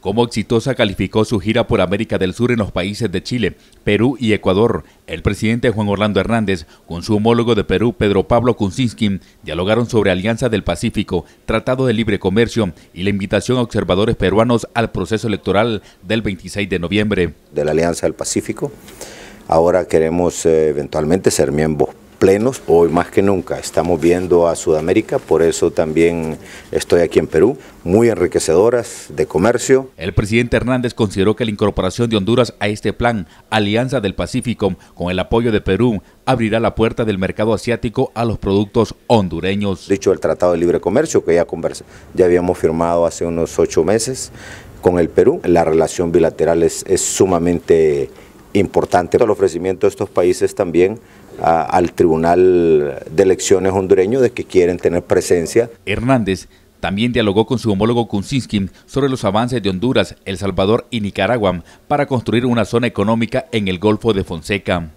Como exitosa calificó su gira por América del Sur en los países de Chile, Perú y Ecuador, el presidente Juan Orlando Hernández con su homólogo de Perú, Pedro Pablo Kuczynski, dialogaron sobre Alianza del Pacífico, Tratado de Libre Comercio y la invitación a observadores peruanos al proceso electoral del 26 de noviembre. De la Alianza del Pacífico, ahora queremos eh, eventualmente ser miembros plenos, hoy más que nunca estamos viendo a Sudamérica, por eso también estoy aquí en Perú, muy enriquecedoras de comercio. El presidente Hernández consideró que la incorporación de Honduras a este plan, Alianza del Pacífico, con el apoyo de Perú, abrirá la puerta del mercado asiático a los productos hondureños. Dicho el Tratado de Libre Comercio que ya, ya habíamos firmado hace unos ocho meses con el Perú, la relación bilateral es, es sumamente importante el ofrecimiento de estos países también al Tribunal de Elecciones hondureño de que quieren tener presencia. Hernández también dialogó con su homólogo Kuczynski sobre los avances de Honduras, El Salvador y Nicaragua para construir una zona económica en el Golfo de Fonseca.